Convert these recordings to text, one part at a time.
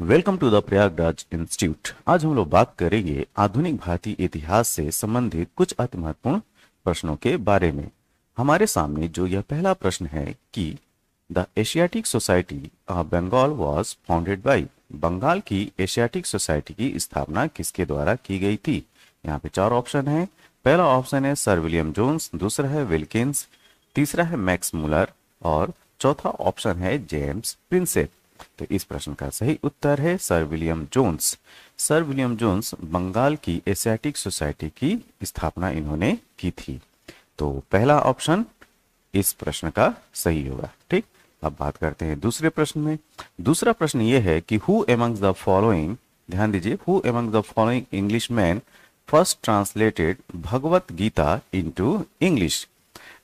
Welcome to the Prayagraj institute आज हम लोग बात करेंगे आधुनिक भारतीय इतिहास से संबंधित कुछ अति महत्वपूर्ण प्रश्नों के बारे में हमारे सामने जो यह पहला प्रश्न है कि the Asiatic Society of Bengal was founded by Bengal की एशियाटिक सोसाइटी की स्थापना किसके द्वारा की गई थी यहाँ पे चार ऑप्शन है पहला ऑप्शन है सर विलियम जोन्स दूसरा है विल्किस तीसरा है मैक्स मुलर और चौथा ऑप्शन है जेम्स प्रिंसेप तो इस प्रश्न का सही उत्तर है sir William Jones sir William Jones Bengal की एशियाटिक सोसाइटी की स्थापना इन्होंने की थी तो पहला ऑप्शन इस प्रश्न का सही होगा ठीक अब बात करते हैं दूसरे प्रश्न में दूसरा प्रश्न यह है कि हु एमंग द फॉलोइंग ध्यान दीजिए who among the following Englishman first translated Bhagavad Gita into English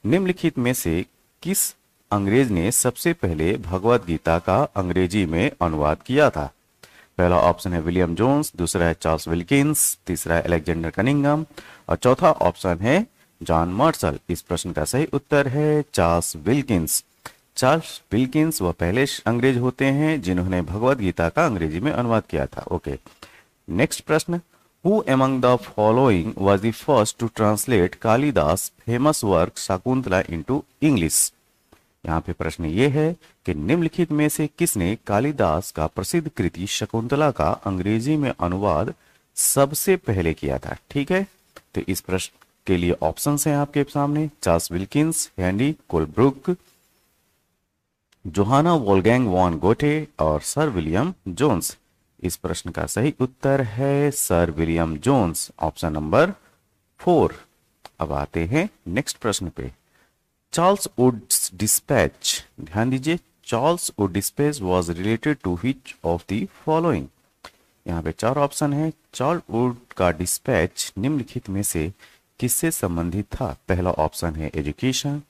निम्नलिखित में से किस अंग्रेज ने सबसे पहले भगवत गीता का अंग्रेजी में अनुवाद किया था पहला ऑप्शन है विलियम जोन्स दूसरा है चार्ल्स विल्किंस तीसरा है अलेक्जेंडर कनिंगम और चौथा ऑप्शन है जॉन मार्शल इस प्रश्न का सही उत्तर है चार्ल्स विल्किंस चार्ल्स विल्किंस वह पहले अंग्रेज होते हैं जिन्होंने भगवत गीता का अंग्रेजी में अनुवाद किया था ओके नेक्स्ट प्रश्न who among the following was the first to translate Kalidas famous work Shakuntala into English यहाँ पे प्रश्न ये है कि निम्नलिखित में से किसने कालिदास का प्रसिद्ध कृति शकुंतला का अंग्रेजी में अनुवाद सबसे पहले किया था ठीक है तो इस प्रश्न के लिए ऑप्शन हैं आपके सामने Charles Wilkins Henry Colebrooke Johann Wolfgang von Goethe और सर विलियम जोन्स इस प्रश्न का सही उत्तर है sir William Jones option number four अब आते हैं नेक्स्ट प्रश्न पे चार्ल्स वुड्स डिस्पैच ध्यान दीजिए Charles Wood dispatch was related to which of the following यहाँ पे चार ऑप्शन है चार्ल वुड का डिस्पैच निम्नलिखित में से किससे संबंधित था पहला ऑप्शन है एजुकेशन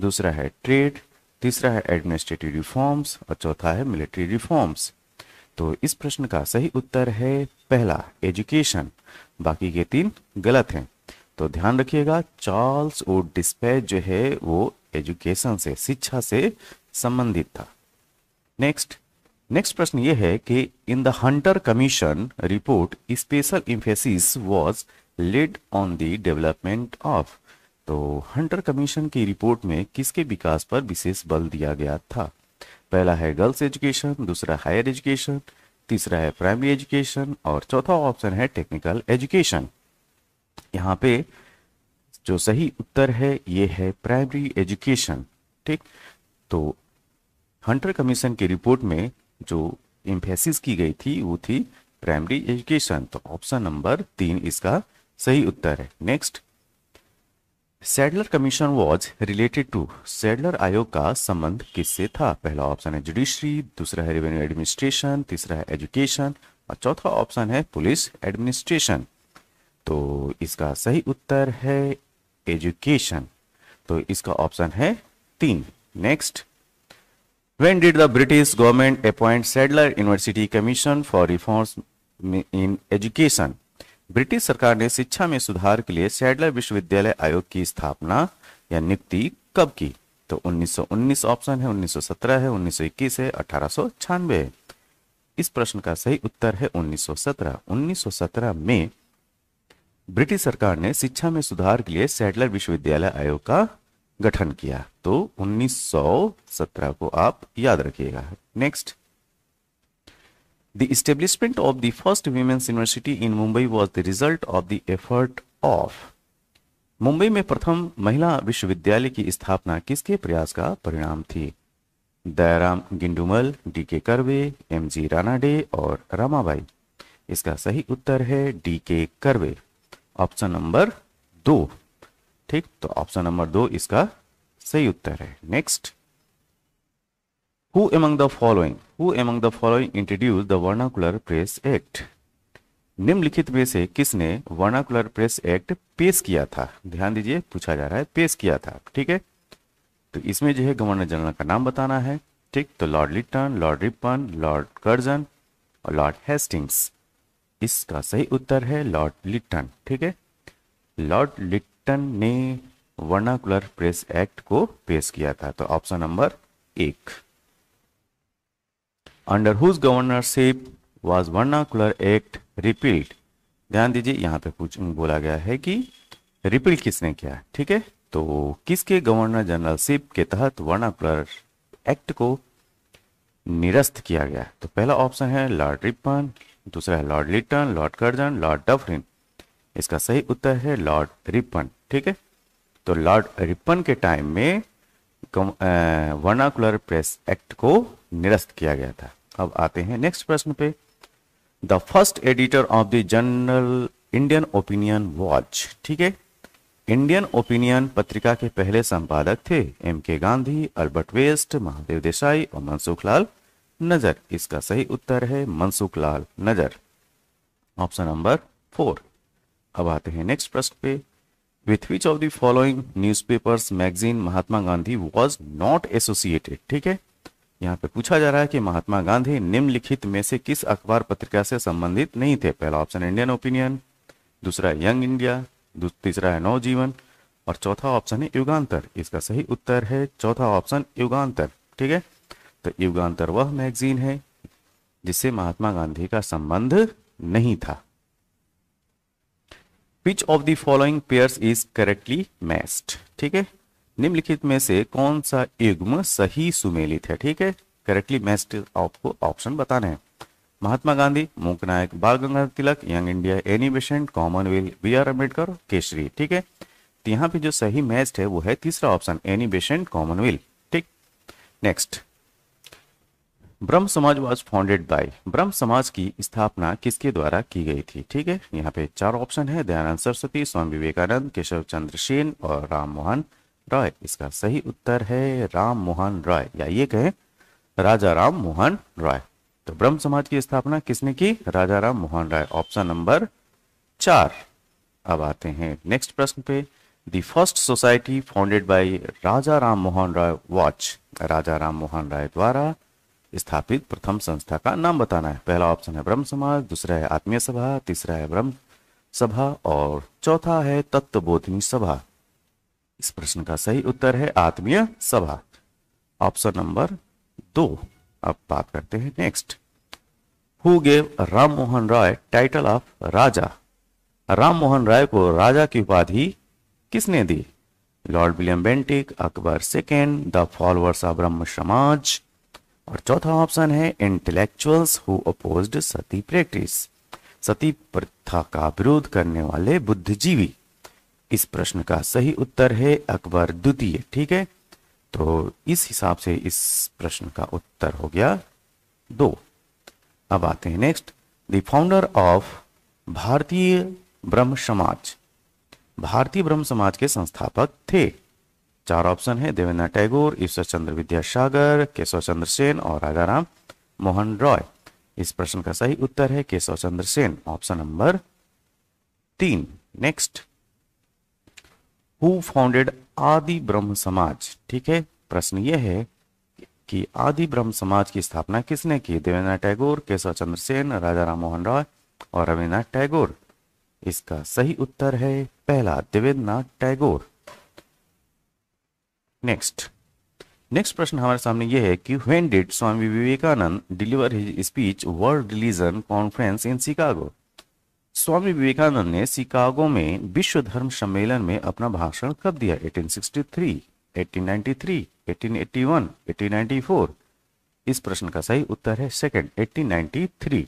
दूसरा है ट्रेड तीसरा है एडमिनिस्ट्रेटिव रिफॉर्म्स और चौथा है मिलिट्री रिफॉर्म्स तो इस प्रश्न का सही उत्तर है पहला एजुकेशन बाकी के तीन गलत हैं तो ध्यान रखिएगा चार्ल्स वुड डिस्पैच जो है वो एजुकेशन से शिक्षा से संबंधित था नेक्स्ट नेक्स्ट प्रश्न ये है कि in the Hunter Commission report special emphasis was laid on the development of तो हंटर कमीशन की रिपोर्ट में किसके विकास पर विशेष बल दिया गया था पहला है गर्ल्स एजुकेशन दूसरा हायर एजुकेशन तीसरा है प्राइमरी एजुकेशन और चौथा ऑप्शन है टेक्निकल एजुकेशन यहाँ पे जो सही उत्तर है ये है प्राइमरी एजुकेशन ठीक तो हंटर कमीशन की रिपोर्ट में जो इम्फेसिस की गई थी वो थी प्राइमरी एजुकेशन तो ऑप्शन नंबर तीन इसका सही उत्तर है next Sadler commission was related to Sadler आयोग का संबंध किससे था पहला ऑप्शन है जुडिशरी दूसरा है रेवेन्यू एडमिनिस्ट्रेशन तीसरा है एजुकेशन और चौथा ऑप्शन है पुलिस एडमिनिस्ट्रेशन तो इसका सही उत्तर है एजुकेशन तो इसका ऑप्शन है तीन next when did the British government appoint Sadler university commission for reforms in education British सरकार ने शिक्षा में सुधार के लिए सेडलर विश्वविद्यालय आयोग की स्थापना या नियुक्ति कब की तो 1919 ऑप्शन है 1917 है 1921 है अठारह इस प्रश्न का सही उत्तर है 1917 1917 में ब्रिटिश सरकार ने शिक्षा में सुधार के लिए सैडलर विश्वविद्यालय आयोग का गठन किया तो 1917 को आप याद रखिएगा next the establishment of the first women's university in Mumbai was the result of the effort of Mumbai में प्रथम महिला विश्वविद्यालय की स्थापना किसके प्रयास का परिणाम थी दयाराम गिंडुमल डी के करवे एम जी रानाडे और रामाबाई इसका सही उत्तर है डी के करवे ऑप्शन नंबर दो ठीक तो ऑप्शन नंबर दो इसका सही उत्तर है next who among the following who among the following introduce the vernacular press act निम्नलिखित में से किसने वर्नाकुलर प्रेस एक्ट पेश किया था ध्यान दीजिए पूछा जा रहा है पेश किया था ठीक है तो इसमें जो है गवर्नर जनरल का नाम बताना है ठीक तो Lord Lytton Lord Ripon Lord Curzon और लॉर्ड हेस्टिंग्स इसका सही उत्तर है लॉर्ड लिट्टन ठीक है लॉर्ड लिट्टन ने वर्नाकुलर प्रेस एक्ट को पेश किया था तो ऑप्शन नंबर एक under whose governorship was vernacular act repealed ध्यान दीजिए यहां पे कुछ बोला गया है कि रिपील किसने किया ठीक है तो किसके गवर्नर जनरलशिप के तहत वर्नाकुलर एक्ट को निरस्त किया गया तो पहला ऑप्शन है लॉर्ड रिपन दूसरा है Lord Lytton Lord Curzon Lord Dufferin इसका सही उत्तर है लॉर्ड रिपन ठीक है तो लॉर्ड रिपन के टाइम में वर्नाकुलर प्रेस एक्ट को निरस्त किया गया था अब आते हैं नेक्स्ट प्रश्न पे the first editor of the general Indian Opinion was ठीक है इंडियन ओपिनियन पत्रिका के पहले संपादक थे M K Gandhi Albert West Mahadev Desai और मनसुख लाल नजर इसका सही उत्तर है मनसुख लाल नजर ऑप्शन नंबर फोर अब आते हैं नेक्स्ट प्रश्न पे with which of the following newspapers magazine Mahatma Gandhi was not associated ठीक है यहाँ पे पूछा जा रहा है कि महात्मा गांधी निम्नलिखित में से किस अखबार पत्रिका से संबंधित नहीं थे पहला ऑप्शन इंडियन ओपिनियन दूसरा यंग इंडिया तीसरा है नवजीवन और चौथा ऑप्शन है युगान्तर इसका सही उत्तर है चौथा ऑप्शन युगान्तर ठीक है तो युगांतर वह मैगजीन है जिससे महात्मा गांधी का संबंध नहीं था which of the following pairs is correctly matched ठीक है निम्नलिखित में से कौन सा युग्म सही सुमेलित है ठीक है करेक्टली मैस्ड आपको ऑप्शन बताने हैं महात्मा Gandhi Mook Nayak Bal Gangadhar Tilak Young India Annie Besant Commonwealth B R Ambedkar Kesari ठीक है तो यहाँ पे जो सही मैस्ड है वो है तीसरा ऑप्शन एनी बेसेंट कॉमनवेल्थ ठीक next Brahmo Samaj was founded by ब्रह्म समाज की स्थापना किसके द्वारा की गई थी ठीक है यहाँ पे चार ऑप्शन है दयानंद सरस्वती स्वामी विवेकानंद केशव चंद्र सेन और राम मोहन रॉय इसका सही उत्तर है राम मोहन रॉय या ये कहें राजा राम मोहन रॉय तो ब्रह्म समाज की स्थापना किसने की राजा राम मोहन रॉय ऑप्शन नंबर चार अब आते हैं नेक्स्ट प्रश्न पे the first society founded by Raja Ram Mohan Roy was Raja Ram Mohan Roy द्वारा स्थापित प्रथम संस्था का नाम बताना है पहला ऑप्शन है ब्रह्म समाज दूसरा है आत्मीय सभा तीसरा है ब्रह्म सभा और चौथा है तत्वबोधनी सभा इस प्रश्न का सही उत्तर है आत्मीय सभा ऑप्शन नंबर दो अब बात करते हैं next who gave Ram Mohan Roy title of Raja Ram Mohan Roy को राजा की उपाधि किसने दी Lord William Bentinck Akbar second the followers of Brahmo Samaj और चौथा ऑप्शन है intellectuals who opposed sati practice सती प्रथा का विरोध करने वाले बुद्धिजीवी इस प्रश्न का सही उत्तर है अकबर द्वितीय ठीक है तो इस हिसाब से इस प्रश्न का उत्तर हो गया दो अब आते हैं नेक्स्ट द फाउंडर ऑफ भारतीय ब्रह्म समाज भारतीय ब्रह्म समाज के संस्थापक थे चार ऑप्शन है देवेंद्र टैगोर ईश्वर चंद्र विद्यासागर केशव चंद्र सेन और राजा राम मोहन रॉय इस प्रश्न का सही उत्तर है केशव चंद्र सेन ऑप्शन नंबर तीन next who founded Adi Brahmo समाज ठीक है प्रश्न यह है कि आदि ब्रह्म समाज की स्थापना किसने की देवेंद्रनाथ टैगोर केशव चंद्र सेन राजा राम मोहन रॉय और रविन्द्रनाथ टैगोर इसका सही उत्तर है पहला देवेंद्रनाथ टैगोर नेक्स्ट नेक्स्ट प्रश्न हमारे सामने यह है कि when did Swami Vivekananda deliver his speech world religion conference in Chicago Swami Vivekananda ने शिकागो में विश्व धर्म सम्मेलन में अपना भाषण कब दिया 1863, 1893, 1881, 1894 इस प्रश्न का सही उत्तर है सेकंड 1893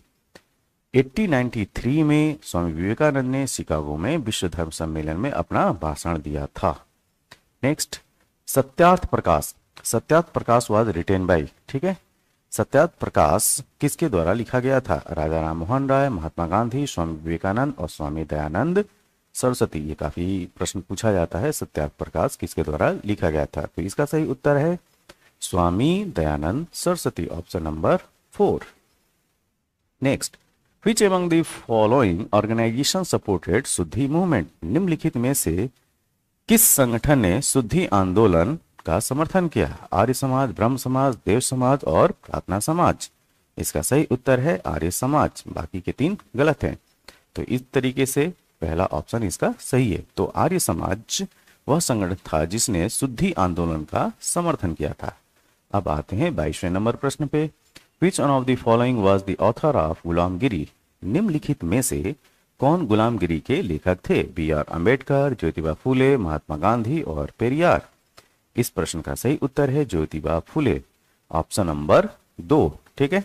1893 में स्वामी विवेकानंद ने शिकागो में विश्व धर्म सम्मेलन में अपना भाषण दिया था next Satyarth Prakash Satyarth Prakash was written by ठीक है सत्यार्थ प्रकाश किसके द्वारा लिखा गया था राजा राम मोहन राय महात्मा गांधी स्वामी विवेकानंद और स्वामी दयानंद सरस्वती ये काफी प्रश्न पूछा जाता है सत्यार्थ प्रकाश किसके द्वारा लिखा गया था तो इसका सही उत्तर है Swami Dayanand Saraswati option number four next which among the following organisation supported Shuddhi movement निम्नलिखित में से किस संगठन ने शुद्धि आंदोलन का समर्थन किया आर्य समाज ब्रह्म समाज देव समाज और प्रार्थना समाज इसका सही उत्तर है आर्य समाज बाकी के तीन गलत हैं तो इस तरीके से पहला ऑप्शन इसका सही है तो आर्य समाज वह संगठन था जिसने शुद्धि आंदोलन का समर्थन किया था अब आते हैं बाईसवें नंबर प्रश्न पे which one of the following was the author of Gulamgiri निम्नलिखित में से कौन गुलामगिरी के लेखक थे बी आर अम्बेडकर ज्योतिबा फूले महात्मा गांधी और पेरियार इस प्रश्न का सही उत्तर है ज्योतिबा फूले ऑप्शन नंबर दो ठीक है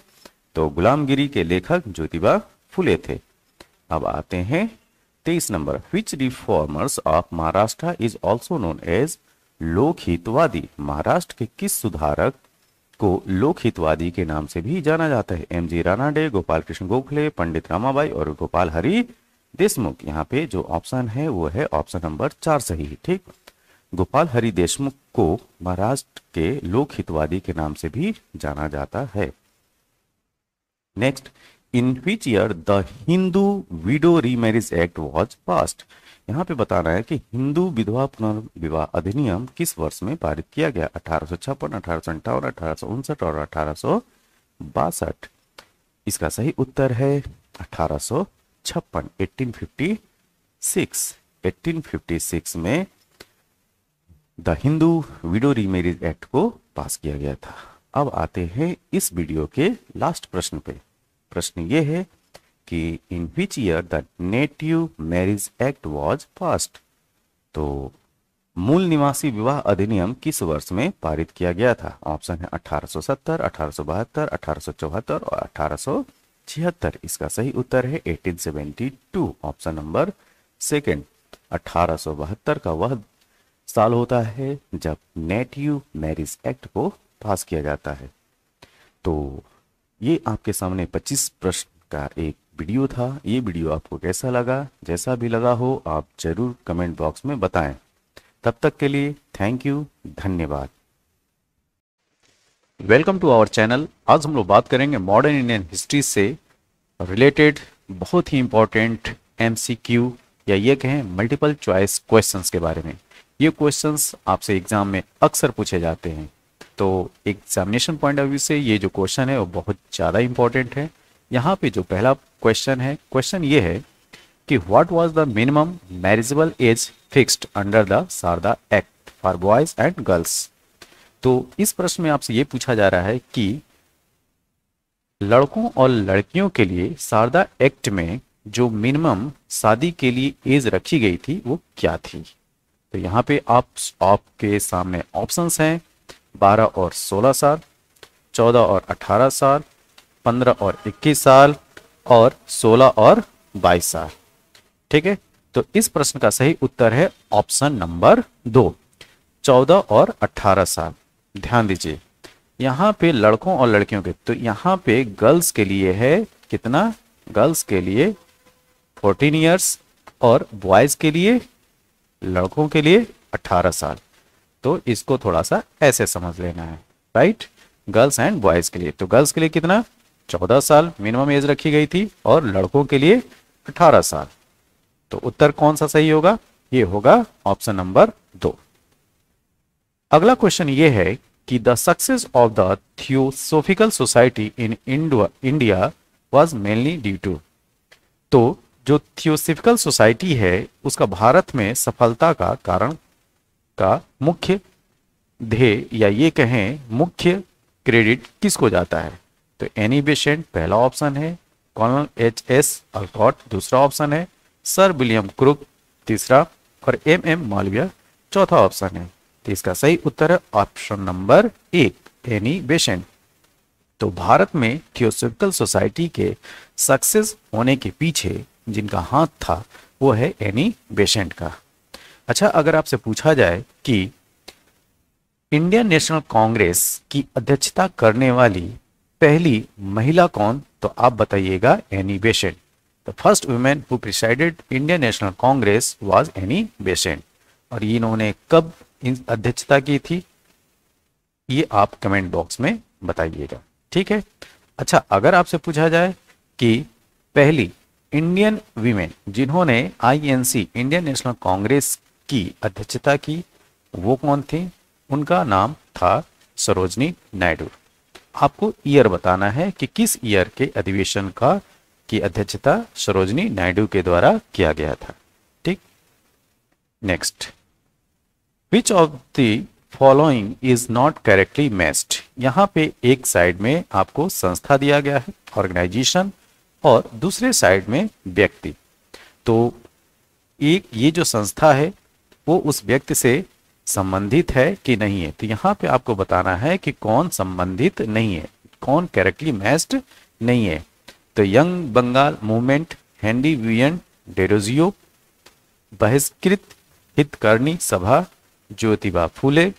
तो गुलामगिरी के लेखक ज्योतिबा फूले थे अब आते हैं तेईस number which reformers of Maharashtra is also known as Lokhitawadi Maharashtra के किस सुधारक को लोकहितवादी के नाम से भी जाना जाता है एम जी रानाडे गोपाल कृष्ण गोखले पंडित रामाबाई और गोपाल हरी देशमुख यहाँ पे जो ऑप्शन है वो है ऑप्शन नंबर चार सही ठीक गोपाल हरि देशमुख को महाराष्ट्र के लोक हितवादी के नाम से भी जाना जाता है next in which year the Hindu widow remarriage act was passed यहाँ पे बताना है कि हिंदू विधवा पुनर्विवाह अधिनियम किस वर्ष में पारित किया गया अठारह सौ छप्पन अठारह सौ अंठावन अठारह सौ उनसठ और अठारह सौ बासठ इसका सही उत्तर है अठारह सौ छप्पन फिफ्टी सिक्स फिफ्टी सिक्स में the Hindu widow remarriage act को पास किया गया था अब आते हैं इस वीडियो के लास्ट प्रश्न पे प्रश्न ये है कि in which year the native marriage act was passed तो मूल निवासी विवाह अधिनियम किस वर्ष में पारित किया गया था ऑप्शन है 1870, 1872, 1874 और छिहत्तर इसका सही उत्तर है 1872 ऑप्शन नंबर सेकंड बहत्तर का वह साल होता है जब नेट यू मैरिज एक्ट को पास किया जाता है तो ये आपके सामने 25 प्रश्न का एक वीडियो था ये वीडियो आपको कैसा लगा जैसा भी लगा हो आप जरूर कमेंट बॉक्स में बताएं तब तक के लिए थैंक यू धन्यवाद वेलकम टू आवर चैनल आज हम लोग बात करेंगे मॉडर्न इंडियन हिस्ट्री से रिलेटेड बहुत ही इम्पोर्टेंट एमसीक्यू या ये कहें मल्टीपल चॉइस क्वेश्चंस के बारे में ये क्वेश्चंस आपसे एग्जाम में अक्सर पूछे जाते हैं तो एग्जामिनेशन पॉइंट ऑफ व्यू से ये जो क्वेश्चन है वो बहुत ज़्यादा इम्पोर्टेंट है यहाँ पे जो पहला क्वेश्चन है क्वेश्चन ये है कि what was the minimum marriageable age fixed under the Sharda act for boys and girls तो इस प्रश्न में आपसे ये पूछा जा रहा है कि लड़कों और लड़कियों के लिए शारदा एक्ट में जो मिनिमम शादी के लिए एज रखी गई थी वो क्या थी तो यहाँ पे आप आपके सामने ऑप्शंस हैं 12 और 16 साल 14 और 18 साल 15 और 21 साल और 16 और 22 साल ठीक है तो इस प्रश्न का सही उत्तर है ऑप्शन नंबर दो 14 और 18 साल ध्यान दीजिए यहाँ पे लड़कों और लड़कियों के तो यहाँ पे गर्ल्स के लिए है कितना गर्ल्स के लिए फोर्टीन ईयर्स और बॉयज के लिए लड़कों के लिए अट्ठारह साल तो इसको थोड़ा सा ऐसे समझ लेना है राइट गर्ल्स एंड बॉयज के लिए तो गर्ल्स के लिए कितना चौदह साल मिनिमम एज रखी गई थी और लड़कों के लिए अठारह साल तो उत्तर कौन सा सही होगा ये होगा ऑप्शन नंबर दो अगला क्वेश्चन ये है कि the success of the theosophical society in India was mainly due to तो जो थियोसोफिकल सोसाइटी है उसका भारत में सफलता का कारण का मुख्य ध्येय या ये कहें मुख्य क्रेडिट किसको जाता है तो एनी बेसेंट पहला ऑप्शन है कॉर्नल एच एस अल्कॉट दूसरा ऑप्शन है सर विलियम क्रुक तीसरा और एम एम मालविया चौथा ऑप्शन है तो इसका सही उत्तर है ऑप्शन नंबर एक एनी बेसेंट तो भारत में थियोसोफिकल सोसाइटी के सक्सेस होने के पीछे जिनका हाथ था वो है एनी बेसेंट का अच्छा अगर आपसे पूछा जाए कि इंडियन नेशनल कांग्रेस की अध्यक्षता करने वाली पहली महिला कौन तो आप बताइएगा Annie Besant the first women who presided Indian National Congress was Annie Besant और इन्होंने कब अध्यक्षता की थी ये आप कमेंट बॉक्स में बताइएगा ठीक है अच्छा अगर आपसे पूछा जाए कि पहली इंडियन वीमेन जिन्होंने आईएनसी इंडियन नेशनल कांग्रेस की अध्यक्षता की वो कौन थी उनका नाम था सरोजनी नायडू आपको ईयर बताना है कि किस ईयर के अधिवेशन का की अध्यक्षता सरोजनी नायडू के द्वारा किया गया था ठीक next which of the following is not correctly matched यहाँ पे एक साइड में आपको संस्था दिया गया है ऑर्गेनाइजेशन और दूसरे साइड में व्यक्ति तो एक ये जो संस्था है वो उस व्यक्ति से संबंधित है कि नहीं है तो यहाँ पे आपको बताना है कि कौन संबंधित नहीं है कौन करेक्टली मैच्ड नहीं है तो young Bengal movement Henry Vivian Derozio Bahishkrit Hitkarini Sabha Jyotiba Phule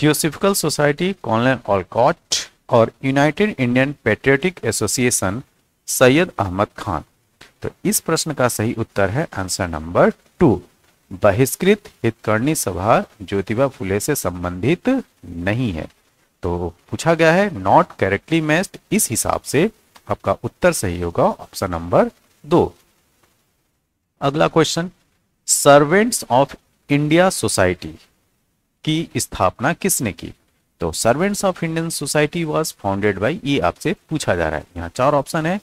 theosophical society colonel Olcott और United Indian Patriotic Association Syed Ahmad Khan तो इस प्रश्न का सही उत्तर है आंसर नंबर टू बहिष्कृत हितकर्णी सभा ज्योतिबा फुले से संबंधित नहीं है तो पूछा गया है नॉट करेक्टली मेस्ट इस हिसाब से आपका उत्तर सही होगा ऑप्शन नंबर दो अगला question servants of India society की स्थापना किसने की तो servants of Indian society was founded by ये आपसे पूछा जा रहा है यहाँ चार ऑप्शन है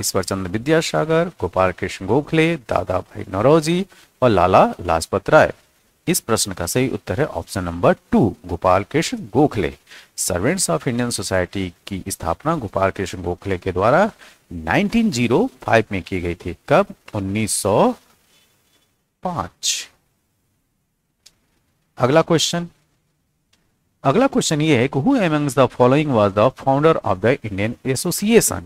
ईश्वर चंद्र विद्यासागर गोपाल कृष्ण गोखले दादा भाई नरोजी और लाला लाजपत राय इस प्रश्न का सही उत्तर है option number two Gopal Krishna Gokhale servants of Indian society की स्थापना गोपाल कृष्ण गोखले के द्वारा 1905 में की गई थी कब 1905 अगला क्वेश्चन अगला क्वेश्चन ये है कि who amongst the following was the founder of the Indian association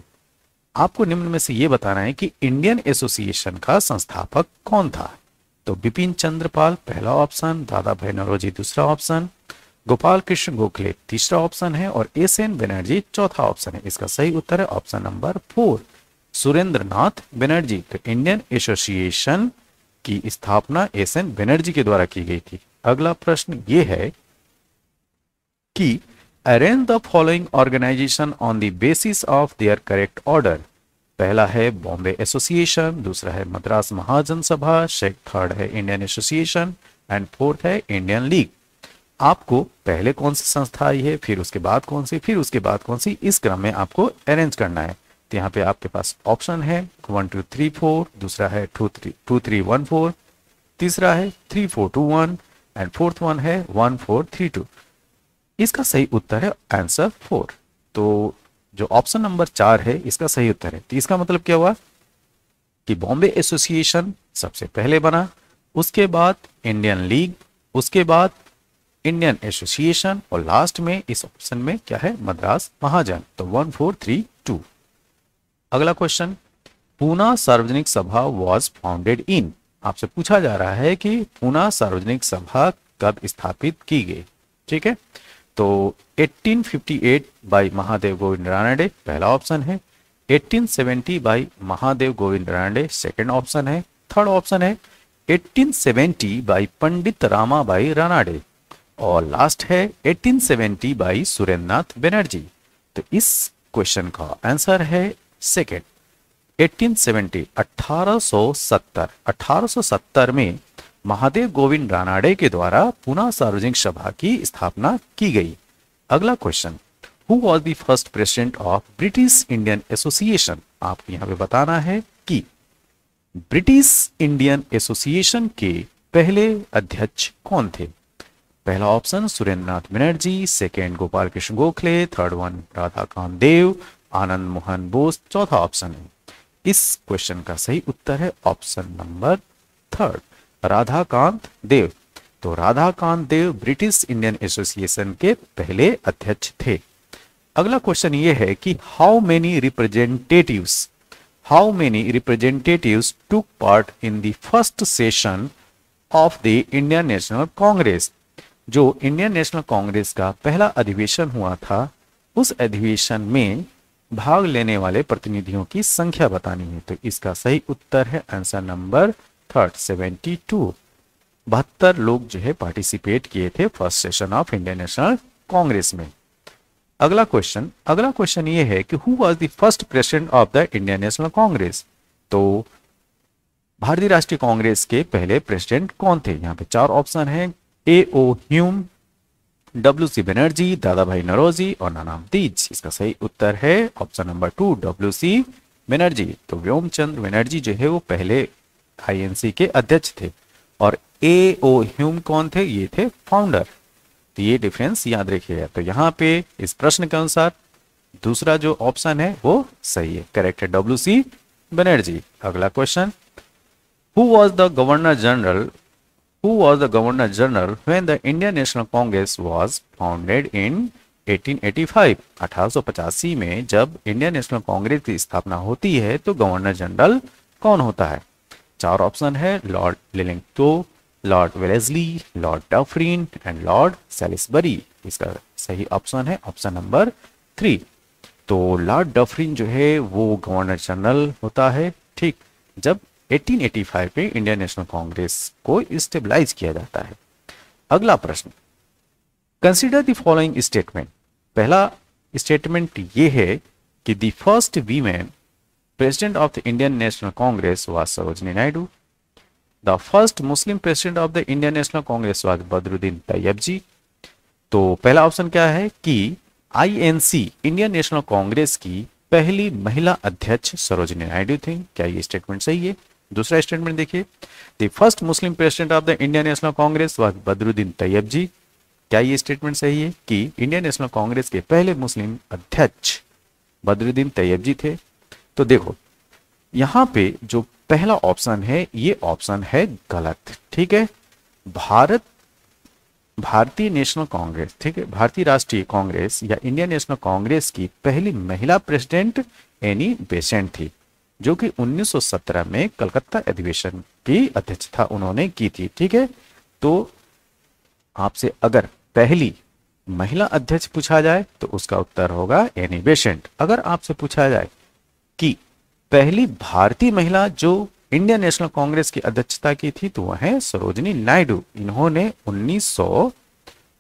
आपको निम्न में से ये बताना है कि इंडियन एसोसिएशन का संस्थापक कौन था तो बिपिन चंद्रपाल पहला ऑप्शन दादा भाई नरोजी दूसरा ऑप्शन गोपाल कृष्ण गोखले तीसरा ऑप्शन है और एस एन बनर्जी चौथा ऑप्शन है इसका सही उत्तर है option number four Surendra Nath Banerjee तो इंडियन एसोसिएशन की स्थापना एस एन बनर्जी के द्वारा की गई थी अगला प्रश्न ये है कि arrange the following organisation on the basis of their correct order पहला है बॉम्बे एसोसिएशन दूसरा है मद्रास महाजन सभा थर्ड है इंडियन एसोसिएशन एंड फोर्थ है इंडियन लीग आपको पहले कौन सी संस्था आई है फिर उसके बाद कौन सी फिर उसके बाद कौन सी इस क्रम में आपको अरेंज करना है तो यहाँ पे आपके पास ऑप्शन है वन टू थ्री फोर दूसरा है two three two three one four तीसरा है three four two one and fourth one है वन फोर थ्री टू इसका सही उत्तर है आंसर फोर तो जो ऑप्शन नंबर चार है इसका सही उत्तर है तो इसका मतलब क्या हुआ कि बॉम्बे एसोसिएशन सबसे पहले बना उसके बाद इंडियन लीग उसके बाद इंडियन एसोसिएशन और लास्ट में इस ऑप्शन में क्या है मद्रास महाजन तो वन फोर थ्री टू अगला question Poona Sarvajanik Sabha was founded in आपसे पूछा जा रहा है कि पुना सार्वजनिक सभा कब स्थापित की गई ठीक है तो 1858 बाई महादेव गोविंद रानाडे पहला ऑप्शन है 1870 by Mahadev Govind Ranade second option है थर्ड ऑप्शन है 1870 बाई पंडित रामा बाई रानाडे और लास्ट है 1870 सेवेंटी बाई सुरेंद्रनाथ बेनर्जी तो इस क्वेश्चन का आंसर है सेकेंड 1870 में महादेव गोविंद रानाडे के द्वारा पुनः सार्वजनिक सभा की स्थापना की गई अगला question who was the first president of British Indian association आपको यहां पे बताना है कि ब्रिटिश इंडियन एसोसिएशन के पहले अध्यक्ष कौन थे पहला option Surendra Nath Banerjee second Gopal Krishna Gokhale third one Radhakant Dev Anand Mohan Bose चौथा ऑप्शन है इस क्वेश्चन का सही उत्तर है option number third Radhakant Dev तो Radhakant Dev British Indian association के पहले अध्यक्ष थे अगला क्वेश्चन यह है कि how many representatives how many representatives took part in the first session of the Indian National Congress जो इंडियन नेशनल कांग्रेस का पहला अधिवेशन हुआ था उस अधिवेशन में भाग लेने वाले प्रतिनिधियों की संख्या बतानी है तो इसका सही उत्तर है answer number third seventy two बहत्तर लोग जो है पार्टिसिपेट किए थे first session of Indian National Congress में अगला क्वेश्चन अगला क्वेश्चन ये है कि who was the first president of the Indian National Congress तो भारतीय राष्ट्रीय कांग्रेस के पहले प्रेसिडेंट कौन थे यहाँ पे चार ऑप्शन है A O Hume W C Banerjee Dadabhai Naoroji और नानाम तीज इसका सही उत्तर है option number two W C Banerjee तो व्योमचंद्र बनर्जी जो है वो पहले आई के अध्यक्ष थे और ए ओ ह्यूम कौन थे ये थे फाउंडर तो ये डिफरेंस याद रखिएगा तो यहाँ पे इस प्रश्न के अनुसार दूसरा जो ऑप्शन है वो सही है करेक्ट है डब्ल्यू सी बनर्जी अगला question who was the governor general who was the Governor General when the Indian National Congress was founded in 1885 1885 में जब इंडियन नेशनल कांग्रेस की स्थापना होती है तो गवर्नर जनरल कौन होता है चार ऑप्शन है lord Willingdon lord Wellesley lord Dufferin and lord Salisbury इसका सही ऑप्शन है ऑप्शन नंबर थ्री तो लॉर्ड डफरीन जो है वो गवर्नर जनरल होता है ठीक जब 1885 में इंडियन नेशनल कांग्रेस को स्टेबलाइज किया जाता है अगला प्रश्न कंसिडर द फॉलोइंग स्टेटमेंट पहला स्टेटमेंट ये है कि the first women president of the Indian National Congress was Sarojini Naidu the first Muslim president of the Indian National Congress was Badruddin Tyabji तो पहला ऑप्शन क्या है कि आईएनसी इंडियन नेशनल कांग्रेस की पहली महिला अध्यक्ष सरोजनी नायडू थी क्या ये स्टेटमेंट सही है दूसरा स्टेटमेंट देखिए the first Muslim president of the Indian National Congress वह बदरुद्दीन तैयब जी क्या ये स्टेटमेंट सही है कि इंडियन नेशनल कांग्रेस के पहले मुस्लिम अध्यक्ष बदरुद्दीन तैयब जी थे तो देखो यहाँ पे जो पहला ऑप्शन है ये ऑप्शन है गलत ठीक है भारत भारतीय नेशनल कांग्रेस ठीक है भारतीय राष्ट्रीय कांग्रेस या इंडियन नेशनल कांग्रेस की पहली महिला प्रेसिडेंट एनी बेसेंट थी जो कि 1917 में कलकत्ता अधिवेशन की अध्यक्षता उन्होंने की थी ठीक है तो आपसे अगर पहली महिला अध्यक्ष पूछा जाए तो उसका उत्तर होगा एनी बेसेंट अगर आपसे पूछा जाए कि पहली भारतीय महिला जो इंडियन नेशनल कांग्रेस की अध्यक्षता की थी तो वह है सरोजनी नायडू इन्होंने 1900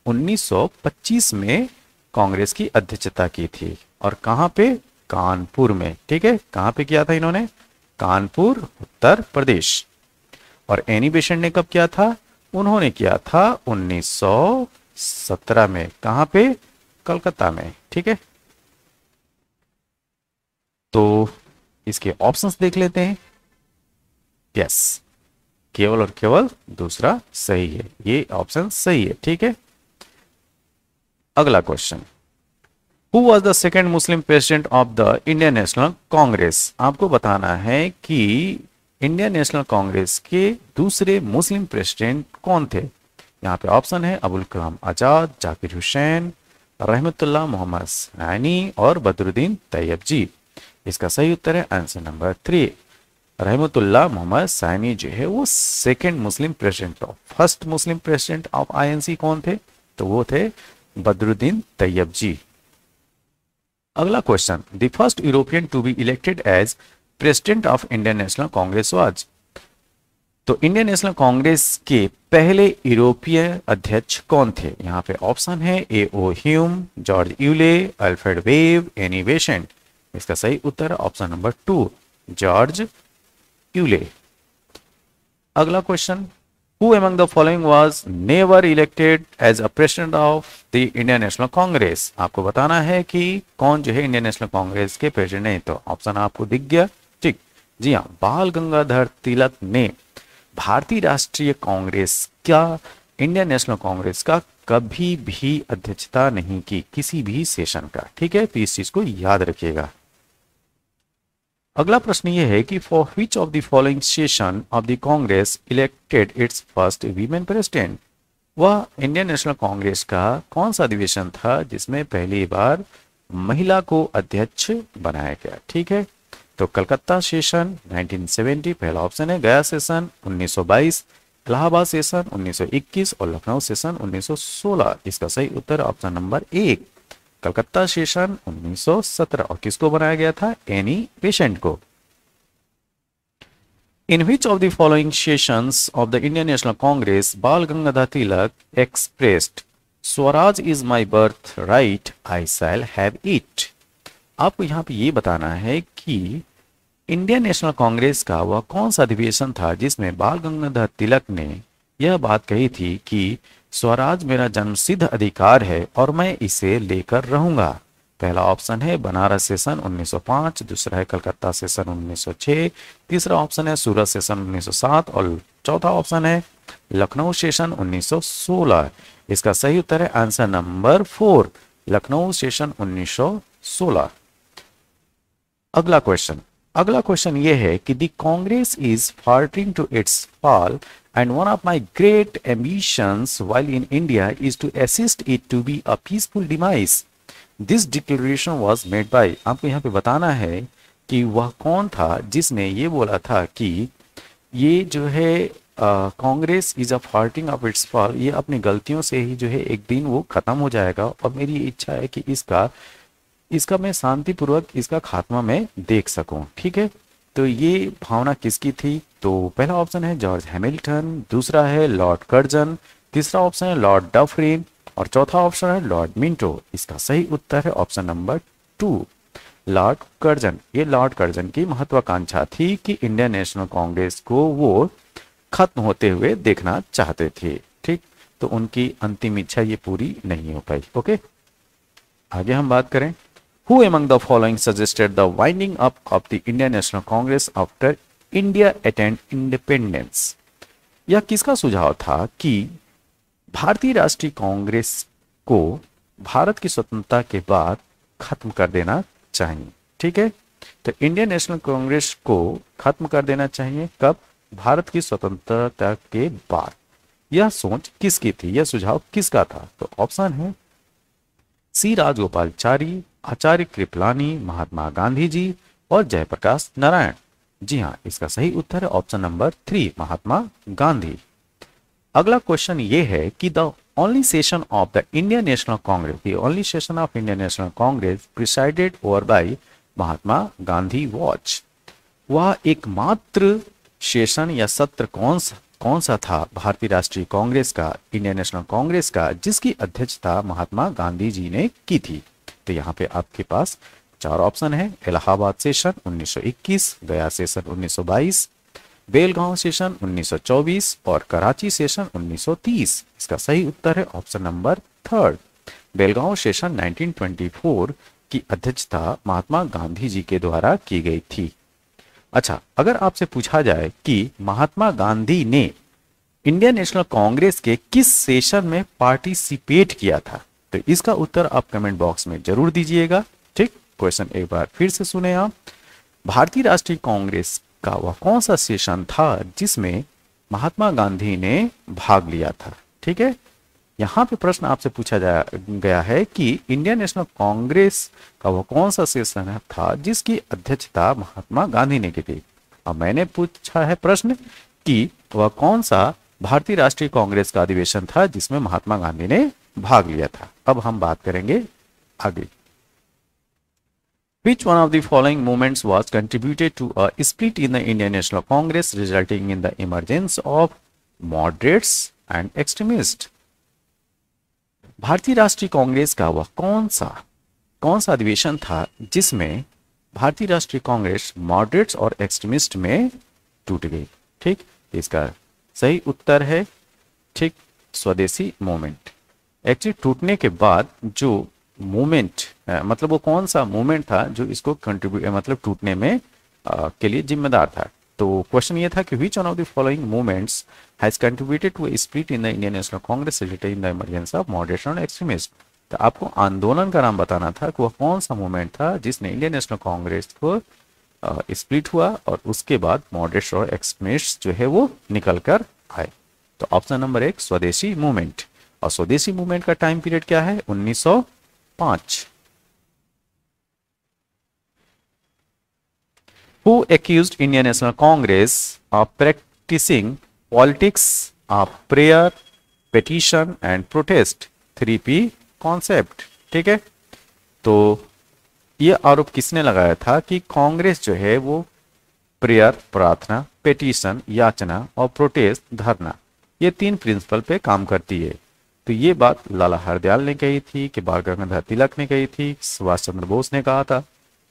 1925 में कांग्रेस की अध्यक्षता की थी और कहां पे कानपुर में ठीक है कहां पे किया था इन्होंने कानपुर उत्तर प्रदेश और एनी बेसेंट ने कब किया था उन्होंने किया था 1917 में कहां पे कलकत्ता में ठीक है तो इसके ऑप्शंस देख लेते हैं यस केवल और केवल दूसरा सही है ये ऑप्शन सही है ठीक है अगला question who was the second Muslim president of the Indian National Congress आपको बताना है कि इंडियन नेशनल कांग्रेस के दूसरे मुस्लिम प्रेसिडेंट कौन थे यहाँ पे ऑप्शन है अबुल कलाम आजाद जाकिर हुसैन रहमतुल्ला मोहम्मद सैनी और बदरुद्दीन तैयब जी इसका सही उत्तर है answer number three Rahimtulla Mohammad Sayani जो है वो second Muslim president of first Muslim president of INC कौन थे तो वो थे बदरुद्दीन तैयब जी अगला question the first European to be elected as president of Indian National Congress was तो इंडियन नेशनल कांग्रेस के पहले यूरोपीय अध्यक्ष कौन थे यहाँ पे ऑप्शन है A O Hume George Yule Alfred Webb Annie Besant इसका सही उत्तर option number two George Yule अगला question who among the following was never elected as a president of the Indian National Congress? आपको बताना है कि कौन जो है इंडियन नेशनल कांग्रेस के प्रेसिडेंट नहीं तो ऑप्शन आपको दिख गया ठीक जी हाँ बाल गंगाधर तिलक ने भारतीय राष्ट्रीय कांग्रेस का इंडियन नेशनल कांग्रेस का कभी भी अध्यक्षता नहीं की किसी भी सेशन का ठीक है तो इस चीज को याद रखिएगा अगला प्रश्न ये है कि for which of the following session of the Congress elected its first women president वह इंडियन नेशनल कांग्रेस का कौन सा अधिवेशन था जिसमें पहली बार महिला को अध्यक्ष बनाया गया ठीक है तो कलकत्ता सेशन 1970 पहला ऑप्शन है गया सेशन 1922 इलाहाबाद सेशन 1921 और लखनऊ सेशन 1916 इसका सही उत्तर ऑप्शन नंबर एक कलकत्ता सेशन 1917 और किसको बनाया गया था एनी पेशेंट को in which of the following sessions of the Indian National Congress Bal Gangadhar Tilak expressed Swaraj is my birthright I shall have it आपको यहां पे ये बताना है कि इंडियन नेशनल कांग्रेस का वह कौन सा अधिवेशन था जिसमें बाल गंगाधर तिलक ने यह बात कही थी कि स्वराज मेरा जन्मसिद्ध अधिकार है और मैं इसे लेकर रहूंगा पहला ऑप्शन है बनारस सेशन 1905 दूसरा है कलकत्ता सेशन 1906 तीसरा ऑप्शन है सूरत सेशन 1907 और चौथा ऑप्शन है लखनऊ सेशन 1916 इसका सही उत्तर है answer number four Lucknow session 1916 अगला क्वेश्चन अगला क्वेश्चन ये है कि the Congress is faltering to its fall And one of my great ambitions while in India is to assist it to be a peaceful demise. This declaration was made by आपको यहाँ पे बताना है कि वह कौन था जिसने ये बोला था कि ये जो है Congress is a faltering of its fall ये अपनी गलतियों से ही जो है एक दिन वो ख़त्म हो जाएगा और मेरी इच्छा है कि इसका इसका मैं शांतिपूर्वक इसका खात्मा मैं देख सकूं ठीक है तो ये भावना किसकी थी तो पहला ऑप्शन है जॉर्ज हैमिल्टन दूसरा है लॉर्ड कर्जन तीसरा ऑप्शन है लॉर्ड डफरिन और चौथा ऑप्शन है लॉर्ड मिंटो इसका सही उत्तर है option number two lord Curzon ये लॉर्ड कर्जन की महत्वाकांक्षा थी कि इंडियन नेशनल कांग्रेस को वो खत्म होते हुए देखना चाहते थे ठीक तो उनकी अंतिम इच्छा ये पूरी नहीं हो पाई ओके आगे हम बात करें who among the following suggested the winding up of the Indian National Congress after India attained independence यह किसका सुझाव था कि भारतीय राष्ट्रीय कांग्रेस को भारत की स्वतंत्रता के बाद खत्म कर देना चाहिए ठीक है तो इंडियन नेशनल कांग्रेस को खत्म कर देना चाहिए कब भारत की स्वतंत्रता के बाद यह सोच किसकी थी यह सुझाव किसका था तो ऑप्शन है सी राजगोपालचारी आचार्य कृपलानी महात्मा गांधी जी और जयप्रकाश नारायण जी हाँ इसका सही उत्तर है option number three Mahatma Gandhi अगला क्वेश्चन ये है कि the only session of the Indian National Congress the only session of Indian National Congress presided over by Mahatma Gandhi was वह एकमात्र सेशन या सत्र कौन सा कौन सा था भारतीय राष्ट्रीय कांग्रेस का इंडियन नेशनल कांग्रेस का जिसकी अध्यक्षता महात्मा गांधी जी ने की थी तो यहाँ पे आपके पास चार ऑप्शन है इलाहाबाद सेशन 1921, गया सेशन 1922, बेलगांव सेशन 1924 और कराची सेशन 1930। इसका सही उत्तर है option number third Belgaum session 1924 की अध्यक्षता महात्मा गांधी जी के द्वारा की गई थी अच्छा अगर आपसे पूछा जाए कि महात्मा गांधी ने इंडियन नेशनल कांग्रेस के किस सेशन में पार्टिसिपेट किया था तो इसका उत्तर आप कमेंट बॉक्स में जरूर दीजिएगा क्वेश्चन एक बार फिर से सुने आप भारतीय राष्ट्रीय कांग्रेस का वह कौन सा सेशन था जिसमें महात्मा गांधी ने भाग लिया था ठीक है यहाँ पे प्रश्न आपसे पूछा जा गया है कि इंडियन नेशनल कांग्रेस का वह कौन सा सेशन था जिसकी अध्यक्षता महात्मा गांधी ने की थी और मैंने पूछा है प्रश्न कि वह कौन सा भारतीय राष्ट्रीय कांग्रेस का अधिवेशन था जिसमें महात्मा गांधी ने भाग लिया था अब हम बात करेंगे आगे Which one of the following movements was contributed to a split in the Indian National Congress resulting in the emergence of moderates and extremists? भारतीय राष्ट्रीय कांग्रेस का वह कौन सा कौन सा अधिवेशन था जिसमें भारतीय राष्ट्रीय कांग्रेस मॉडरेट्स और एक्सट्रीमिस्ट में टूट गई ठीक इसका सही उत्तर है ठीक स्वदेशी मूवमेंट एक्चुअली टूटने के बाद जो मूवमेंट मतलब वो कौन सा मूवमेंट था जो इसको कंट्रीब्यूट मतलब टूटने में आ, के लिए जिम्मेदार था तो क्वेश्चन ये था कि which one of the following movements has contributed to split in the Indian National Congress in the emergence of moderation और एक्सट्रीमिस्ट तो आपको आंदोलन का नाम बताना था कि वह कौन सा मूवमेंट था जिसने इंडियन नेशनल कांग्रेस को स्प्लिट हुआ और उसके बाद मॉडरेट और एक्सट्रीमिस्ट जो है वो निकल कर आए तो ऑप्शन नंबर एक स्वदेशी मूवमेंट और स्वदेशी मूवमेंट का टाइम पीरियड क्या है उन्नीस पांच who accuse Indian National Congress of practicing politics of prayer petition and protest three P concept ठीक है तो ये आरोप किसने लगाया था कि कांग्रेस जो है वो प्रेयर प्रार्थना पेटिशन याचना और प्रोटेस्ट धरना ये तीन प्रिंसिपल पे काम करती है तो ये बात लाला हरदयाल ने कही थी कि बाल गंगाधर तिलक ने कही थी सुभाष चंद्र बोस ने कहा था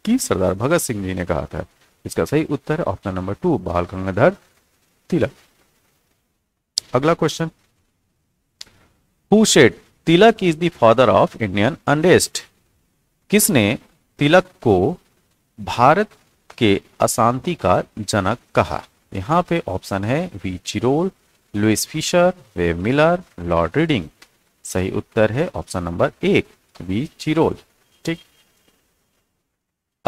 कि सरदार भगत सिंह जी ने कहा था इसका सही उत्तर ऑप्शन नंबर टू बाल गंगाधर तिलक अगला question who'd Tilak is the father of Indian unrest किसने तिलक को भारत के अशांति का जनक कहा यहां पे ऑप्शन है V Chirol Louis Fischer Webb Miller lord Reading सही उत्तर है ऑप्शन नंबर एक बी चिरोज ठीक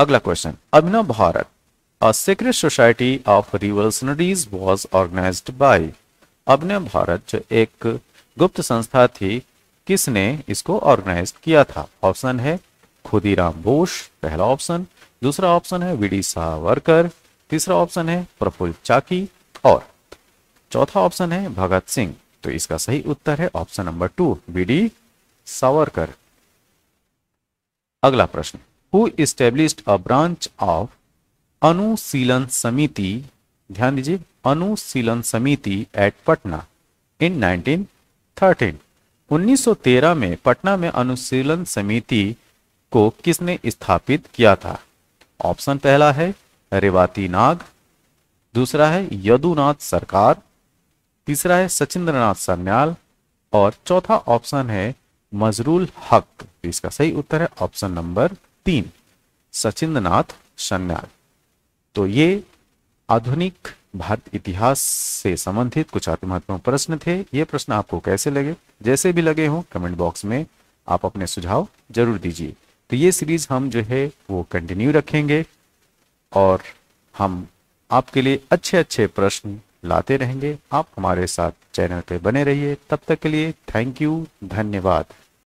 अगला question Abhinav Bharat a secret society of revolutionaries was organised by Abhinav Bharat जो एक गुप्त संस्था थी किसने इसको ऑर्गेनाइज किया था ऑप्शन है खुदीराम बोस पहला ऑप्शन दूसरा ऑप्शन है विडी सावरकर तीसरा ऑप्शन है प्रफुल्ल चाकी और चौथा ऑप्शन है भगत सिंह तो इसका सही उत्तर है option number two B D Savarkar अगला प्रश्न who established a branch of Anushilan Samiti ध्यान दीजिए अनुशीलन समिति एट पटना इन 1913 1913 में पटना में अनुशीलन समिति को किसने स्थापित किया था ऑप्शन पहला है रेवाती नाग दूसरा है यदुनाथ सरकार तीसरा है सचिंद्र नाथ सन्याल और चौथा ऑप्शन है मजरूल हक तो इसका सही उत्तर है ऑप्शन नंबर तीन सचिंद्र नाथ सन्याल तो ये आधुनिक भारत इतिहास से संबंधित कुछ अति महत्वपूर्ण प्रश्न थे ये प्रश्न आपको कैसे लगे जैसे भी लगे हों कमेंट बॉक्स में आप अपने सुझाव जरूर दीजिए तो ये सीरीज हम जो है वो कंटिन्यू रखेंगे और हम आपके लिए अच्छे अच्छे प्रश्न लाते रहेंगे आप हमारे साथ चैनल पे बने रहिए तब तक के लिए थैंक यू धन्यवाद